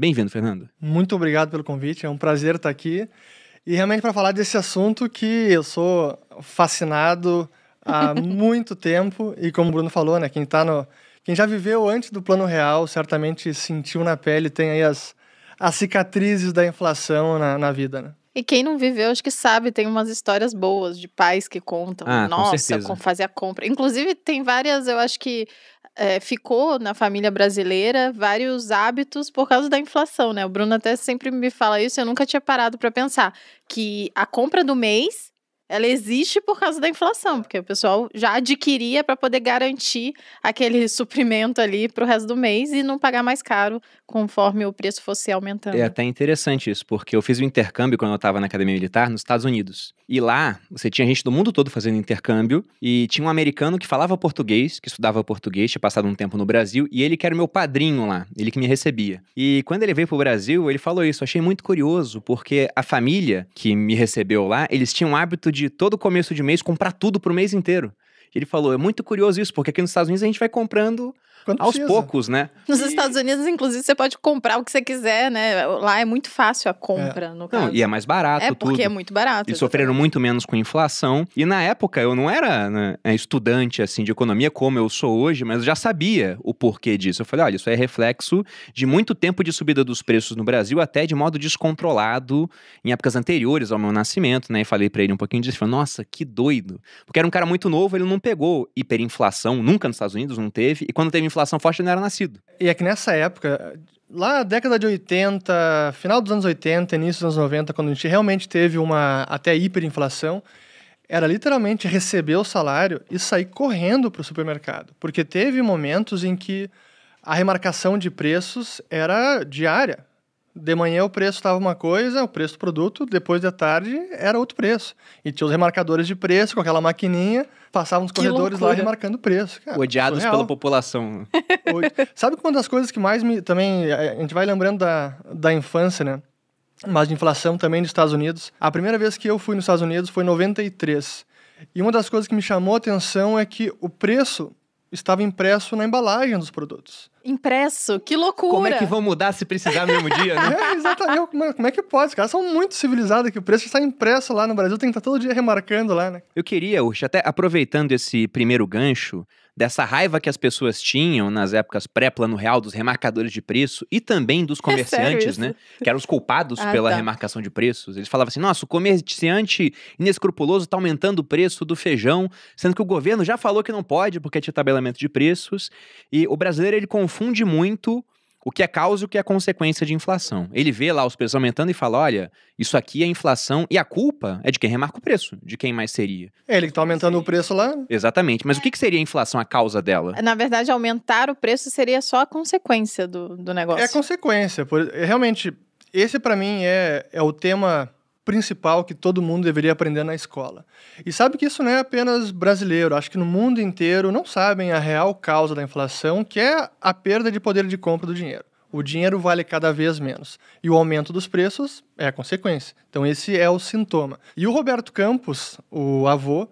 Bem-vindo, Fernando. Muito obrigado pelo convite, é um prazer estar aqui. E realmente para falar desse assunto que eu sou fascinado há muito tempo e como o Bruno falou, né, quem tá no quem já viveu antes do plano real certamente sentiu na pele, tem aí as, as cicatrizes da inflação na, na vida, né? E quem não viveu, acho que sabe, tem umas histórias boas de pais que contam. Ah, Nossa, com, fazer a compra. Inclusive, tem várias, eu acho que é, ficou na família brasileira vários hábitos por causa da inflação, né? O Bruno até sempre me fala isso, eu nunca tinha parado para pensar que a compra do mês ela existe por causa da inflação, é. porque o pessoal já adquiria para poder garantir aquele suprimento ali para o resto do mês e não pagar mais caro conforme o preço fosse aumentando. É até interessante isso, porque eu fiz o um intercâmbio quando eu estava na academia militar nos Estados Unidos. E lá você tinha gente do mundo todo fazendo intercâmbio e tinha um americano que falava português, que estudava português, tinha passado um tempo no Brasil e ele que era meu padrinho lá, ele que me recebia. E quando ele veio para o Brasil, ele falou isso. Eu achei muito curioso, porque a família que me recebeu lá, eles tinham o hábito de de todo começo de mês comprar tudo pro mês inteiro. Ele falou: é muito curioso isso, porque aqui nos Estados Unidos a gente vai comprando Quando aos precisa. poucos, né? Nos e... Estados Unidos, inclusive, você pode comprar o que você quiser, né? Lá é muito fácil a compra, é. no caso. Não, e é mais barato. É porque tudo. é muito barato. E exatamente. sofreram muito menos com inflação. E na época eu não era né, é, estudante assim de economia como eu sou hoje, mas eu já sabia o porquê disso. Eu falei: olha, isso é reflexo de muito tempo de subida dos preços no Brasil, até de modo descontrolado em épocas anteriores ao meu nascimento, né? E falei para ele um pouquinho disso. Ele falou: nossa, que doido. Porque era um cara muito novo, ele não não pegou hiperinflação, nunca nos Estados Unidos não teve, e quando teve inflação forte não era nascido. E é que nessa época, lá década de 80, final dos anos 80, início dos anos 90, quando a gente realmente teve uma até hiperinflação, era literalmente receber o salário e sair correndo para o supermercado, porque teve momentos em que a remarcação de preços era diária. De manhã o preço estava uma coisa, o preço do produto, depois da tarde era outro preço. E tinha os remarcadores de preço com aquela maquininha, passavam nos que corredores loucura. lá remarcando o preço. Cara, Odiados pela população. Né? Sabe que uma das coisas que mais me. Também, eh, eh, a gente vai lembrando da, da infância, né? Mas de inflação também nos Estados Unidos. A primeira vez que eu fui nos Estados Unidos foi em 93. E uma das coisas que me chamou a atenção é que o preço estava impresso na embalagem dos produtos. Impresso? Que loucura! Como é que vão mudar se precisar no mesmo dia, né? é, exatamente. É, como é que pode? Os caras são muito civilizados que o preço está impresso lá no Brasil, tem que estar todo dia remarcando lá, né? Eu queria, hoje até aproveitando esse primeiro gancho, dessa raiva que as pessoas tinham nas épocas pré-plano real dos remarcadores de preço e também dos é comerciantes, é né? Que eram os culpados ah, pela tá. remarcação de preços. Eles falavam assim: nossa, o comerciante inescrupuloso está aumentando o preço do feijão, sendo que o governo já falou que não pode porque tinha é tabelamento de preços. E o brasileiro ele confunde muito o que é causa e o que é consequência de inflação. Ele vê lá os preços aumentando e fala: olha, isso aqui é inflação e a culpa é de quem remarca o preço, de quem mais seria. É ele que está aumentando Sim. o preço lá. Exatamente. Mas é. o que, seria a inflação, a causa dela? Na verdade, aumentar o preço seria só a consequência do, do negócio. É consequência. Por, realmente, esse para mim é, é o tema principal que todo mundo deveria aprender na escola. E sabe que isso não é apenas brasileiro, acho que no mundo inteiro não sabem a real causa da inflação, que é a perda de poder de compra do dinheiro. O dinheiro vale cada vez menos. E o aumento dos preços é a consequência. Então, esse é o sintoma. E o Roberto Campos, o avô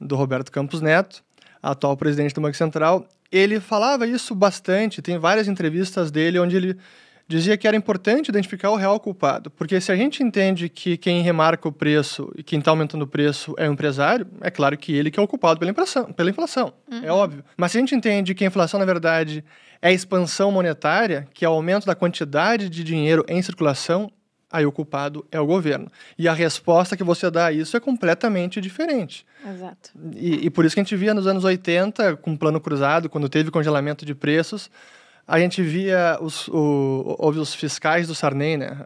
do Roberto Campos Neto, atual presidente do Banco Central, ele falava isso bastante. Tem várias entrevistas dele onde ele dizia que era importante identificar o real culpado, porque se a gente entende que quem remarca o preço e quem está aumentando o preço é o empresário, é claro que ele que é o culpado pela inflação, pela inflação é uhum. é óbvio. Mas se a gente entende que a inflação, na verdade, é a expansão monetária, que é o aumento da quantidade de dinheiro em circulação, aí o culpado é o governo. E a resposta que você dá a isso é completamente diferente. Exato. E, e por isso que a gente via nos anos 80, com o plano cruzado, quando teve congelamento de preços, a gente via os, o, houve os fiscais do Sarney, né?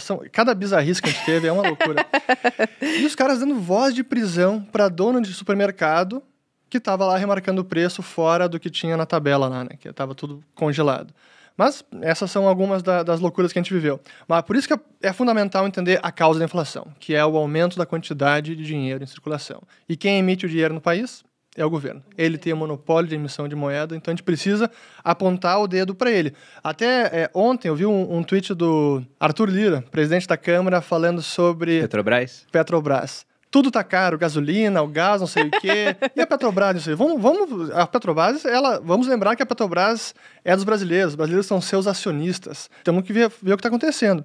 são, cada bizarrice que a gente teve é uma loucura. e os caras dando voz de prisão para dona de supermercado que estava lá remarcando o preço fora do que tinha na tabela lá, né? Que estava tudo congelado. Mas essas são algumas da, das loucuras que a gente viveu. Mas por isso que é, é fundamental entender a causa da inflação, que é o aumento da quantidade de dinheiro em circulação. E quem emite o dinheiro no país? é o governo. Ele tem o monopólio de emissão de moeda, então a gente precisa apontar o dedo para ele. Até é, ontem eu vi um, um, tweet do Arthur Lira, presidente da Câmara, falando sobre. Petrobras? Petrobras. Tudo tá caro, gasolina, o gás, não sei o quê. e a Petrobras, não sei. Vamos, vamos, a Petrobras, ela, vamos lembrar que a Petrobras é dos brasileiros. Os brasileiros são seus acionistas. Temos que ver, ver o que está acontecendo.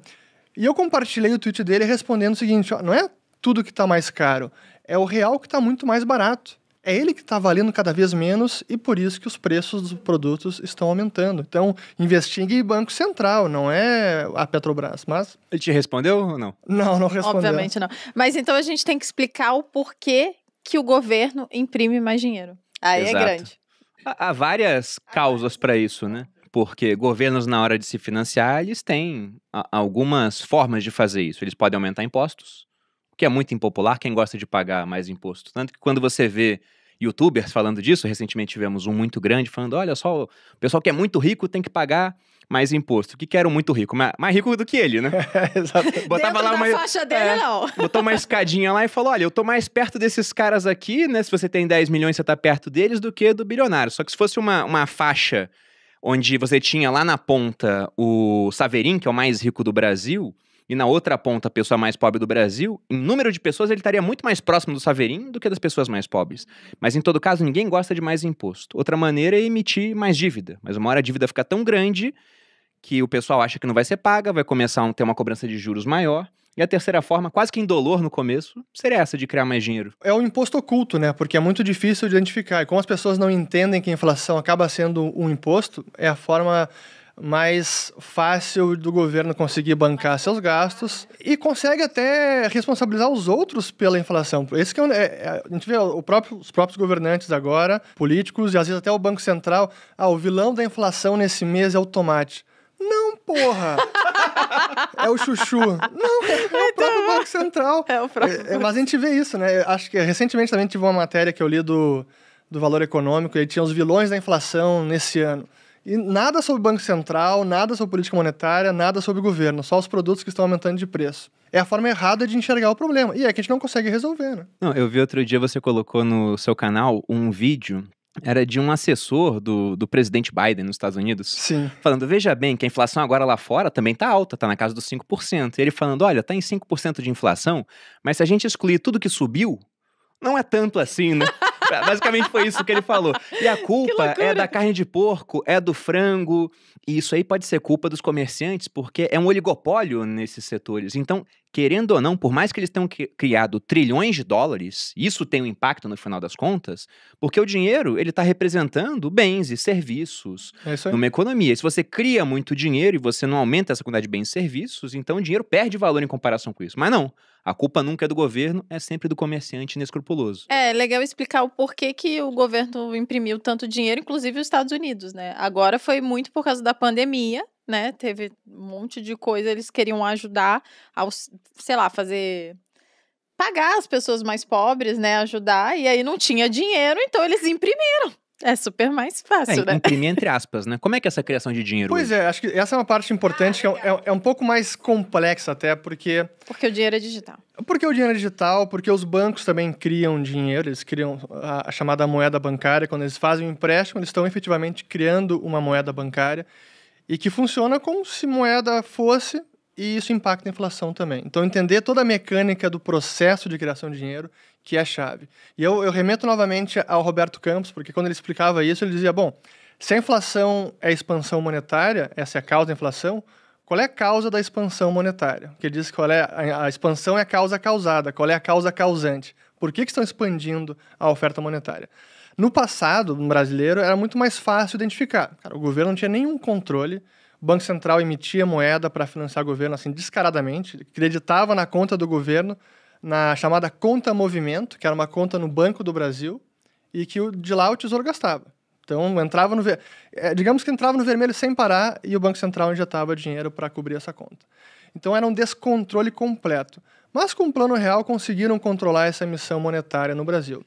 E eu compartilhei o tweet dele respondendo o seguinte: ó, não é tudo que está mais caro, é o real que está muito mais barato é ele que está valendo cada vez menos e por isso que os preços dos produtos estão aumentando. Então, investigue Banco Central, não é a Petrobras, mas... Ele te respondeu ou não? Não, não respondeu. Obviamente não. Mas então a gente tem que explicar o porquê que o governo imprime mais dinheiro. Aí é Exato. é grande. Há várias causas para isso, né? Porque governos, na hora de se financiar, eles têm algumas formas de fazer isso. Eles podem aumentar impostos, o que é muito impopular, quem gosta de pagar mais imposto. Tanto que quando você vê youtubers falando disso, recentemente tivemos um muito grande falando: olha só, o pessoal que é muito rico tem que pagar mais imposto. Que que era muito rico? Mais rico do que ele, né? Exato. Botava lá uma faixa dele, é, não. Botou uma escadinha lá e falou: olha, eu tô mais perto desses caras aqui, né? Se você tem 10 milhões, você tá perto deles do que do bilionário. Só que se fosse uma, uma faixa onde você tinha lá na ponta o Saverin, que é o mais rico do Brasil e na outra ponta a pessoa mais pobre do Brasil, em número de pessoas ele estaria muito mais próximo do Saverin do que das pessoas mais pobres. Mas em todo caso, ninguém gosta de mais imposto. Outra maneira é emitir mais dívida, mas uma hora a dívida fica tão grande que o pessoal acha que não vai ser paga, vai começar a ter uma cobrança de juros maior. E a terceira forma, quase que indolor no começo, seria essa de criar mais dinheiro. É o um imposto oculto, né? Porque é muito difícil de identificar. E como as pessoas não entendem que a inflação acaba sendo um imposto, é a forma mais fácil do governo conseguir bancar seus gastos e consegue até responsabilizar os outros pela inflação. Esse que é, é, a gente vê próprio, os próprios governantes agora, políticos e às vezes até o Banco Central, ah, o vilão da inflação nesse mês é o tomate. Não, porra! é o chuchu. Não, é, o então, próprio Banco Central. É o próprio. É, é mas a gente vê isso, né? Acho que recentemente também tive uma matéria que eu li do, do Valor Econômico e tinha os vilões da inflação nesse ano. E nada sobre Banco Central, nada sobre política monetária, nada sobre governo, só os produtos que estão aumentando de preço. É a forma errada de enxergar o problema. E é que a gente não consegue resolver, né? Não, eu vi outro dia você colocou no seu canal um vídeo era de um assessor do, do presidente Biden nos Estados Unidos. Sim. Falando, veja bem, que a inflação agora lá fora também está alta, está na casa dos 5%. E ele falando, olha, está em 5% de inflação, mas se a gente excluir tudo que subiu, não é tanto assim, né? Basicamente foi isso que ele falou. E a culpa é da carne de porco, é do frango. E isso aí pode ser culpa dos comerciantes, porque é um oligopólio nesses setores. Então, querendo ou não, por mais que eles tenham criado trilhões de dólares, isso tem um impacto no final das contas, porque o dinheiro ele está representando bens e serviços é numa economia. se você cria muito dinheiro e você não aumenta essa quantidade de bens e serviços, então o dinheiro perde valor em comparação com isso. Mas não. A culpa nunca é do governo, é sempre do comerciante inescrupuloso. É legal explicar o porquê que o governo imprimiu tanto dinheiro, inclusive os Estados Unidos, né? Agora foi muito por causa da pandemia, né? Teve um monte de coisa, eles queriam ajudar ao, sei lá, fazer pagar as pessoas mais pobres, né, ajudar, e aí não tinha dinheiro, então eles imprimiram. É super mais fácil, é, né? Imprimir entre aspas, né? Como é que é essa criação de dinheiro? Pois hoje? é, acho que essa é uma parte importante, que é, ah, é, é, um pouco mais complexa até, porque... Porque o dinheiro é digital. Porque o dinheiro é digital, porque os bancos também criam dinheiro, eles criam a, a chamada moeda bancária. Quando eles fazem um empréstimo, eles estão efetivamente criando uma moeda bancária e que funciona como se moeda fosse e isso impacta a inflação também. Então, entender toda a mecânica do processo de criação de dinheiro que é chave. E eu, eu remeto novamente ao Roberto Campos, porque quando ele explicava isso, ele dizia: bom, se a inflação é a expansão monetária, essa é a causa da inflação, qual é a causa da expansão monetária? Porque ele diz qual é a, a expansão é a causa causada, qual é a causa causante. Por que, que estão expandindo a oferta monetária? No passado, no brasileiro, era muito mais fácil identificar. Cara, o governo não tinha nenhum controle, o Banco Central emitia moeda para financiar o governo assim descaradamente, creditava na conta do governo na chamada conta movimento, que era uma conta no Banco do Brasil, e que de lá o tesouro gastava. Então entrava no ver... é, digamos que entrava no vermelho sem parar e o Banco Central injetava dinheiro para cobrir essa conta. Então era um descontrole completo. Mas com o Plano Real conseguiram controlar essa emissão monetária no Brasil.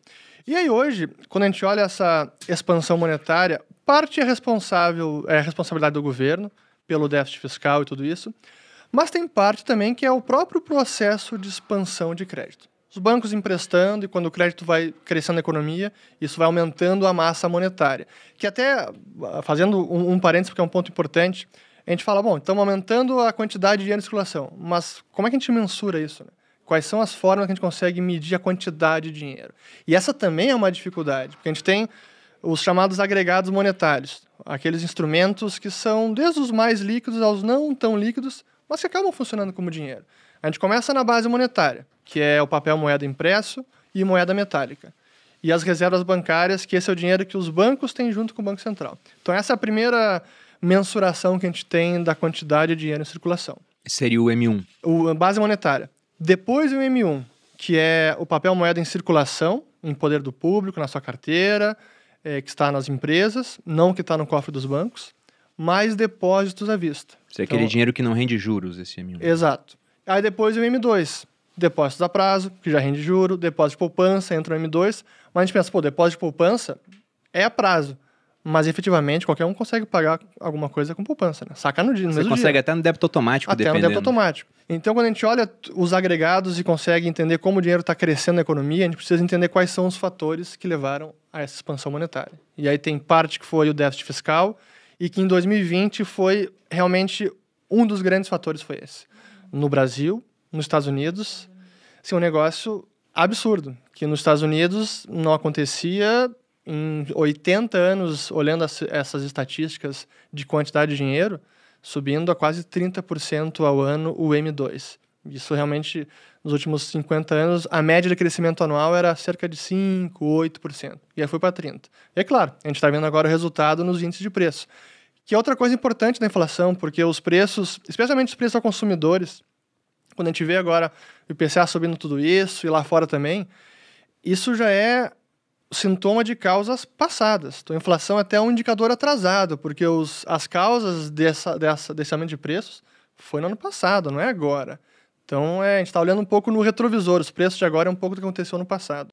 E aí hoje, quando a gente olha essa expansão monetária, parte é responsável é responsabilidade do governo pelo déficit fiscal e tudo isso, mas tem parte também que é o próprio processo de expansão de crédito. Os bancos emprestando e quando o crédito vai crescendo na economia, isso vai aumentando a massa monetária. Que até, fazendo um, um parênteses, porque é um ponto importante, a gente fala, bom, estamos aumentando a quantidade de dinheiro em circulação, mas como é que a gente mensura isso? Né? Quais são as formas que a gente consegue medir a quantidade de dinheiro? E essa também é uma dificuldade, porque a gente tem os chamados agregados monetários, aqueles instrumentos que são desde os mais líquidos aos não tão líquidos, mas que acabam funcionando como dinheiro. A gente começa na base monetária, que é o papel moeda impresso e moeda metálica. E as reservas bancárias, que esse é o dinheiro que os bancos têm junto com o Banco Central. Então, essa é a primeira mensuração que a gente tem da quantidade de dinheiro em circulação. Seria o M1. O, a base monetária. Depois o M1, que é o papel moeda em circulação, em poder do público, na sua carteira, é, que está nas empresas, não que está no cofre dos bancos mais depósitos à vista. Isso é então, aquele dinheiro que não rende juros, esse M1. Exato. Aí depois o M2, depósitos a prazo, que já rende juro, depósito de poupança, entra o M2. Mas a gente pensa, pô, depósito de poupança é a prazo. Mas efetivamente qualquer um consegue pagar alguma coisa com poupança, né? Sacar no dia, no Você consegue dia. até no débito automático, até dependendo. Até no débito automático. Então, quando a gente olha os agregados e consegue entender como o dinheiro está crescendo na economia, a gente precisa entender quais são os fatores que levaram a essa expansão monetária. E aí tem parte que foi o déficit fiscal, e que em 2020 foi realmente um dos grandes fatores foi esse. No Brasil, nos Estados Unidos, assim, um negócio absurdo, que nos Estados Unidos não acontecia em 80 anos, olhando as, essas estatísticas de quantidade de dinheiro, subindo a quase 30% ao ano o M2. Isso realmente nos últimos 50 anos, a média de crescimento anual era cerca de 5, 8%. E aí foi para 30%. E é claro, a gente está vendo agora o resultado nos índices de preço. Que é outra coisa importante da inflação, porque os preços, especialmente os preços aos consumidores, quando a gente vê agora o IPCA subindo tudo isso e lá fora também, isso já é sintoma de causas passadas. Então, a inflação é até um indicador atrasado, porque os, as causas dessa, dessa, desse aumento de preços foi no ano passado, não é agora. Então é, a gente está olhando um pouco no retrovisor, os preços de agora é um pouco do que aconteceu no passado.